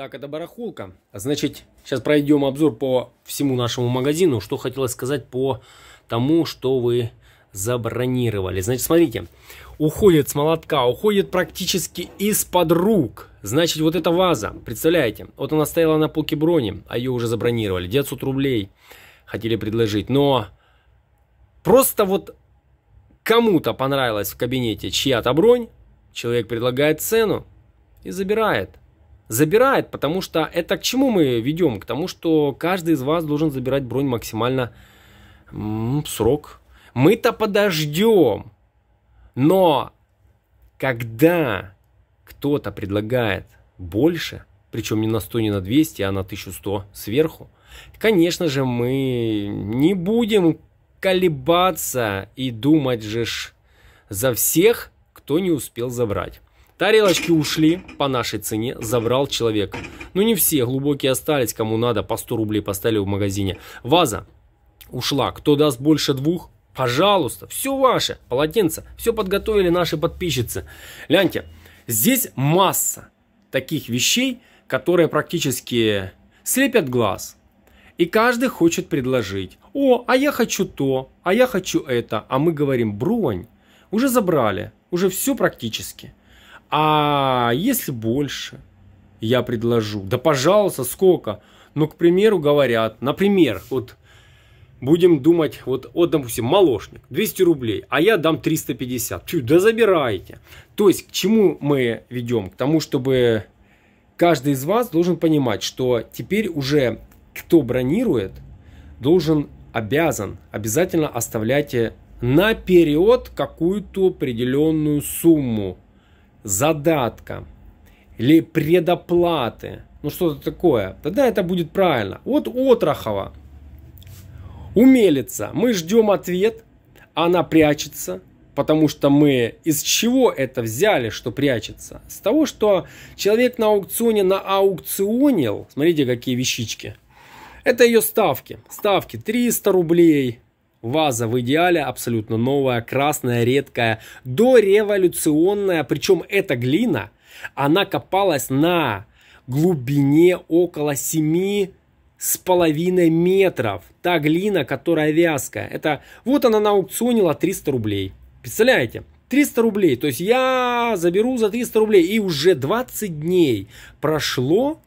Так, это барахулка. Значит, сейчас пройдем обзор по всему нашему магазину. Что хотелось сказать по тому, что вы забронировали. Значит, смотрите, уходит с молотка, уходит практически из-под рук. Значит, вот эта ваза, представляете, вот она стояла на полке брони, а ее уже забронировали. 900 рублей хотели предложить, но просто вот кому-то понравилась в кабинете чья-то бронь, человек предлагает цену и забирает забирает, потому что это к чему мы ведем? К тому, что каждый из вас должен забирать бронь максимально м, срок. Мы-то подождем, но когда кто-то предлагает больше, причем не на 100, не на 200, а на 1100 сверху, конечно же, мы не будем колебаться и думать же за всех, кто не успел забрать. Тарелочки ушли по нашей цене, забрал человек. Ну не все, глубокие остались, кому надо, по 100 рублей поставили в магазине. Ваза ушла, кто даст больше двух, пожалуйста, все ваше, полотенце, все подготовили наши подписчицы. Гляньте, здесь масса таких вещей, которые практически слепят глаз. И каждый хочет предложить. О, а я хочу то, а я хочу это. А мы говорим, бронь, уже забрали, уже все практически. А если больше, я предложу. Да пожалуйста, сколько? Ну, к примеру, говорят, например, вот будем думать, вот, вот допустим, молочник, 200 рублей, а я дам 350. Тю, да забирайте. То есть, к чему мы ведем? К тому, чтобы каждый из вас должен понимать, что теперь уже кто бронирует, должен, обязан, обязательно оставляйте наперед какую-то определенную сумму задатка или предоплаты, ну что-то такое, тогда это будет правильно. Вот Отрахова, умелится, мы ждем ответ, она прячется, потому что мы из чего это взяли, что прячется? С того, что человек на аукционе на аукционил, смотрите, какие вещички. Это ее ставки. Ставки 300 рублей, Ваза в идеале абсолютно новая, красная, редкая, дореволюционная. Причем эта глина, она копалась на глубине около 7 с половиной метров. Та глина, которая вязкая. Это вот она на аукционила 300 рублей. Представляете? 300 рублей. То есть я заберу за 300 рублей. И уже 20 дней прошло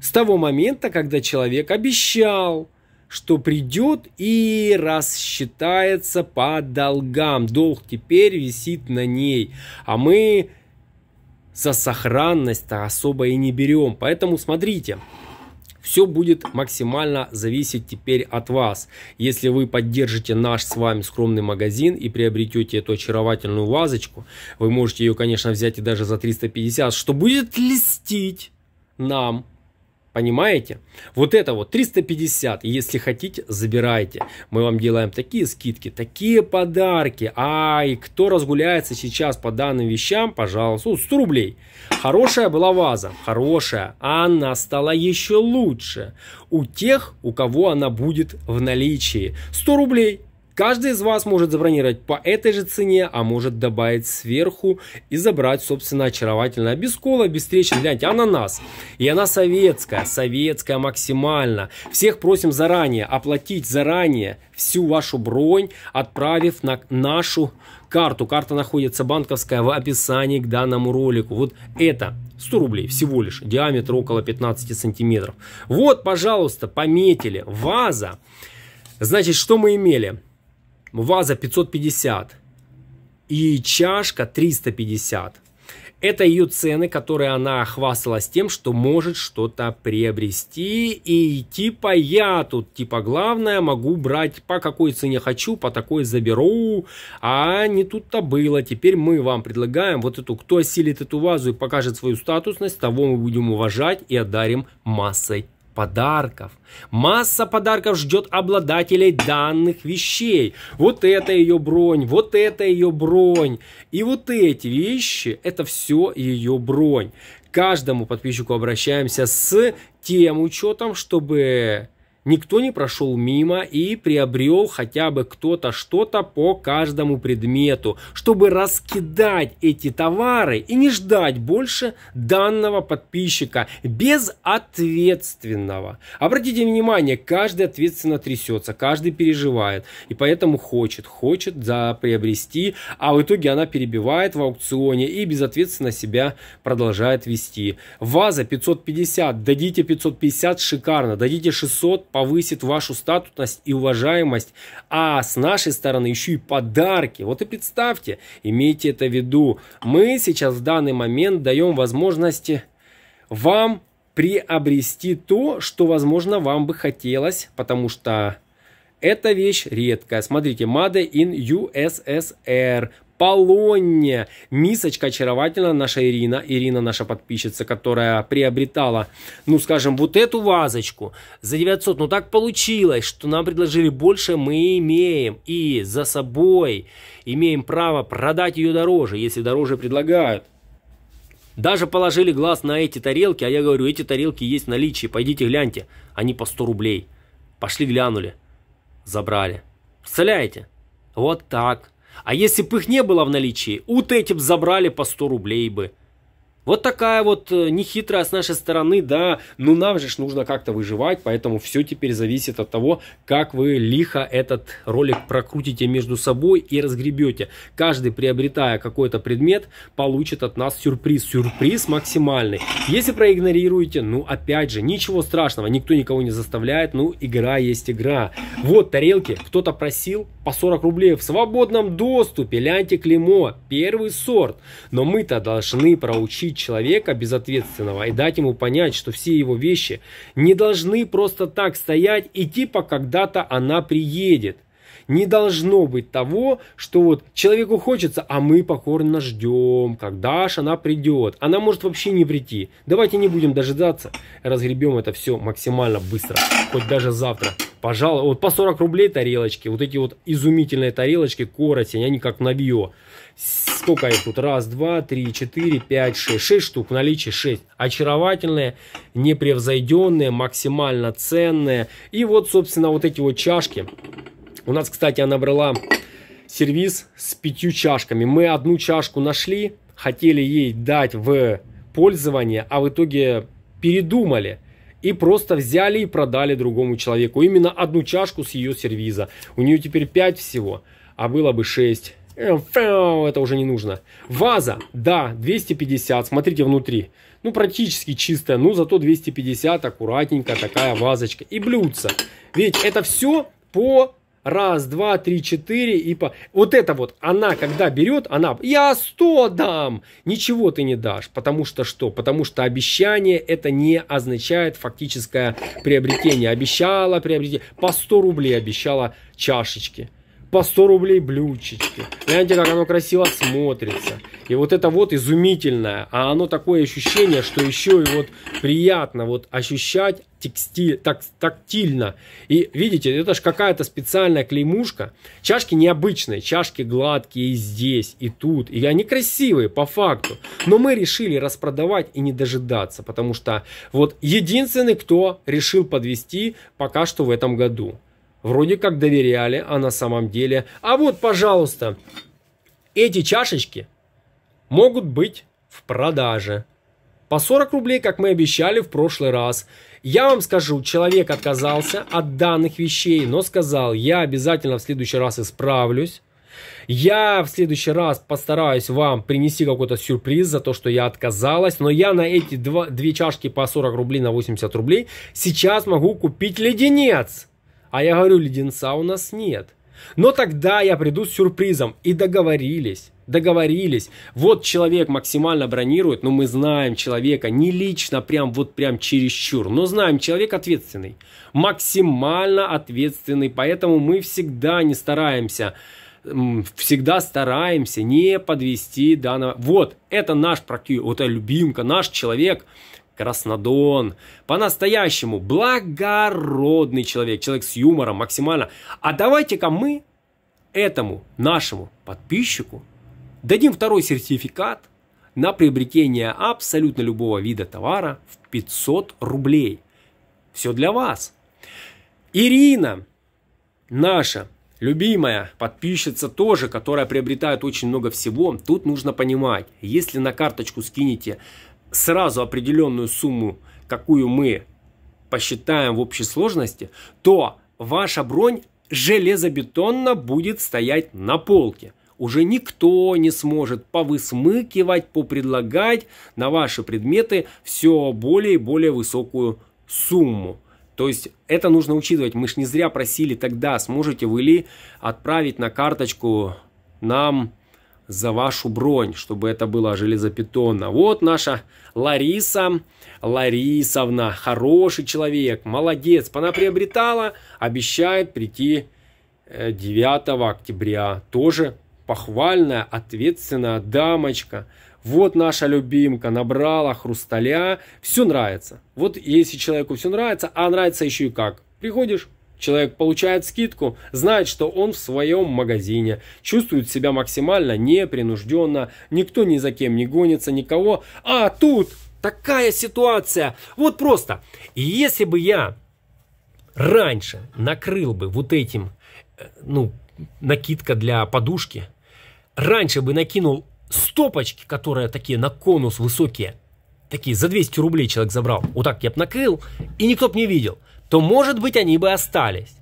с того момента, когда человек обещал, что придет и рассчитается по долгам. Долг теперь висит на ней, а мы за сохранность-то особо и не берем. Поэтому смотрите, все будет максимально зависеть теперь от вас. Если вы поддержите наш с вами скромный магазин и приобретете эту очаровательную вазочку, вы можете ее, конечно, взять и даже за 350, что будет листить нам Понимаете? Вот это вот 350, если хотите, забирайте. Мы вам делаем такие скидки, такие подарки. Ай, кто разгуляется сейчас по данным вещам, пожалуйста, 100 рублей. Хорошая была ваза, хорошая. Она стала еще лучше. У тех, у кого она будет в наличии. 100 рублей. Каждый из вас может забронировать по этой же цене, а может добавить сверху и забрать, собственно, очаровательное Без кола, без встречи, гляньте, ананас. И она советская, советская максимально. Всех просим заранее, оплатить заранее всю вашу бронь, отправив на нашу карту. Карта находится банковская в описании к данному ролику. Вот это 100 рублей всего лишь, диаметр около 15 сантиметров. Вот, пожалуйста, пометили, ваза. Значит, что мы имели? ваза 550 и чашка 350. Это ее цены, которые она хвасталась тем, что может что-то приобрести. И типа я тут, типа главное, могу брать по какой цене хочу, по такой заберу. А не тут-то было. Теперь мы вам предлагаем вот эту, кто осилит эту вазу и покажет свою статусность, того мы будем уважать и одарим массой подарков. Масса подарков ждет обладателей данных вещей. Вот это ее бронь, вот это ее бронь. И вот эти вещи, это все ее бронь. К каждому подписчику обращаемся с тем учетом, чтобы никто не прошел мимо и приобрел хотя бы кто-то что-то по каждому предмету, чтобы раскидать эти товары и не ждать больше данного подписчика безответственного. Обратите внимание, каждый ответственно трясется, каждый переживает и поэтому хочет, хочет за приобрести, а в итоге она перебивает в аукционе и безответственно себя продолжает вести. Ваза 550, дадите 550, шикарно, дадите 600, повысит вашу статусность и уважаемость, а с нашей стороны еще и подарки. Вот и представьте, имейте это в виду. Мы сейчас в данный момент даем возможности вам приобрести то, что, возможно, вам бы хотелось, потому что эта вещь редкая. Смотрите, Made in USSR. Полония. Мисочка очаровательна наша Ирина. Ирина наша подписчица, которая приобретала, ну скажем, вот эту вазочку за 900. Но ну, так получилось, что нам предложили больше, мы имеем. И за собой имеем право продать ее дороже, если дороже предлагают. Даже положили глаз на эти тарелки, а я говорю, эти тарелки есть в наличии, пойдите гляньте. Они по 100 рублей. Пошли глянули. Забрали. Представляете? Вот так. А если бы их не было в наличии, у вот эти б забрали по 100 рублей бы. Вот такая вот э, нехитрая с нашей стороны, да, ну нам же нужно как-то выживать, поэтому все теперь зависит от того, как вы лихо этот ролик прокрутите между собой и разгребете. Каждый, приобретая какой-то предмет, получит от нас сюрприз. Сюрприз максимальный. Если проигнорируете, ну опять же, ничего страшного, никто никого не заставляет, ну игра есть игра. Вот тарелки, кто-то просил по 40 рублей в свободном доступе, ляньте клеймо, первый сорт. Но мы-то должны проучить научить человека безответственного и дать ему понять, что все его вещи не должны просто так стоять и типа когда-то она приедет. Не должно быть того, что вот человеку хочется, а мы покорно ждем, когда же она придет. Она может вообще не прийти. Давайте не будем дожидаться, разгребем это все максимально быстро, хоть даже завтра. Пожалуй, вот по 40 рублей тарелочки, вот эти вот изумительные тарелочки коротень, они как новье сколько их тут? Раз, два, три, четыре, пять, шесть. Шесть штук в наличии, шесть. Очаровательные, непревзойденные, максимально ценные. И вот, собственно, вот эти вот чашки. У нас, кстати, она брала сервис с пятью чашками. Мы одну чашку нашли, хотели ей дать в пользование, а в итоге передумали и просто взяли и продали другому человеку. Именно одну чашку с ее сервиза. У нее теперь 5 всего, а было бы 6. Э, это уже не нужно. Ваза, да, 250, смотрите внутри. Ну, практически чистая, ну, зато 250, аккуратненько такая вазочка. И блюдца. Ведь это все по раз, два, три, четыре и по... Вот это вот, она когда берет, она, я сто дам, ничего ты не дашь, потому что что? Потому что обещание это не означает фактическое приобретение. Обещала приобретение, по 100 рублей обещала чашечки по 100 рублей блюдечки. Гляньте, как оно красиво смотрится. И вот это вот изумительное, а оно такое ощущение, что еще и вот приятно вот ощущать текстиль, так, тактильно. И видите, это же какая-то специальная клеймушка. Чашки необычные, чашки гладкие и здесь, и тут. И они красивые по факту. Но мы решили распродавать и не дожидаться, потому что вот единственный, кто решил подвести пока что в этом году. Вроде как доверяли, а на самом деле... А вот, пожалуйста, эти чашечки могут быть в продаже. По 40 рублей, как мы обещали в прошлый раз. Я вам скажу, человек отказался от данных вещей, но сказал, я обязательно в следующий раз исправлюсь. Я в следующий раз постараюсь вам принести какой-то сюрприз за то, что я отказалась. Но я на эти два, две чашки по 40 рублей на 80 рублей сейчас могу купить леденец. А я говорю, леденца у нас нет. Но тогда я приду с сюрпризом. И договорились. Договорились. Вот человек максимально бронирует, но мы знаем человека, не лично, прям вот прям чересчур, но знаем, человек ответственный. Максимально ответственный, поэтому мы всегда не стараемся всегда стараемся не подвести данного. Вот, это наш практик, вот это любимка, наш человек, Краснодон. По-настоящему благородный человек, человек с юмором максимально. А давайте-ка мы этому нашему подписчику дадим второй сертификат на приобретение абсолютно любого вида товара в 500 рублей. Все для вас. Ирина, наша любимая подписчица тоже, которая приобретает очень много всего, тут нужно понимать, если на карточку скинете сразу определенную сумму, какую мы посчитаем в общей сложности, то ваша бронь железобетонно будет стоять на полке. Уже никто не сможет повысмыкивать, попредлагать на ваши предметы все более и более высокую сумму. То есть это нужно учитывать. Мы ж не зря просили тогда, сможете вы ли отправить на карточку нам за вашу бронь, чтобы это было железобетонно. Вот наша Лариса Ларисовна, хороший человек, молодец, она приобретала, обещает прийти 9 э, октября. Тоже похвальная, ответственная дамочка. Вот наша любимка набрала хрусталя. Все нравится. Вот если человеку все нравится, а нравится еще и как. Приходишь, Человек получает скидку, знает, что он в своем магазине, чувствует себя максимально непринужденно, никто ни за кем не гонится, никого. А тут такая ситуация, вот просто. И если бы я раньше накрыл бы вот этим, э, ну, накидка для подушки, раньше бы накинул стопочки, которые такие на конус высокие, такие за 200 рублей человек забрал, вот так я бы накрыл, и никто бы не видел – то, может быть, они бы остались.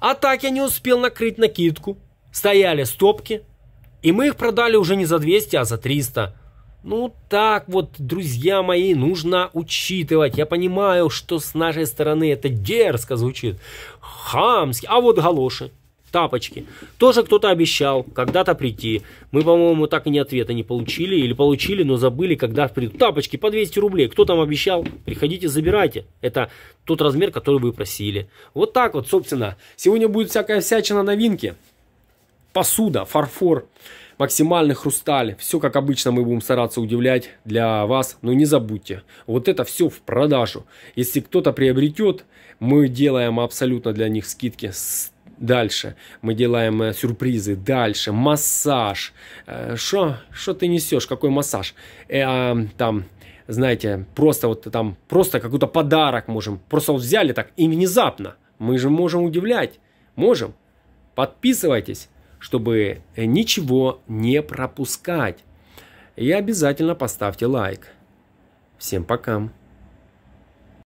А так я не успел накрыть накидку. Стояли стопки, и мы их продали уже не за 200, а за 300. Ну так вот, друзья мои, нужно учитывать. Я понимаю, что с нашей стороны это дерзко звучит, хамски. А вот галоши. Тапочки. Тоже кто-то обещал когда-то прийти. Мы, по-моему, так и не ответа не получили. Или получили, но забыли, когда придут. Тапочки по 200 рублей. Кто там обещал? Приходите, забирайте. Это тот размер, который вы просили. Вот так вот, собственно. Сегодня будет всякая всячина новинки. Посуда, фарфор, максимальный хрусталь. Все, как обычно, мы будем стараться удивлять для вас. Но не забудьте, вот это все в продажу. Если кто-то приобретет, мы делаем абсолютно для них скидки с Дальше мы делаем э, сюрпризы. Дальше массаж. Что? Э, Что ты несешь? Какой массаж? Э, а, там, знаете, просто вот там, просто какой-то подарок можем. Просто вот взяли так и внезапно. Мы же можем удивлять. Можем. Подписывайтесь, чтобы э, ничего не пропускать. И обязательно поставьте лайк. Всем пока.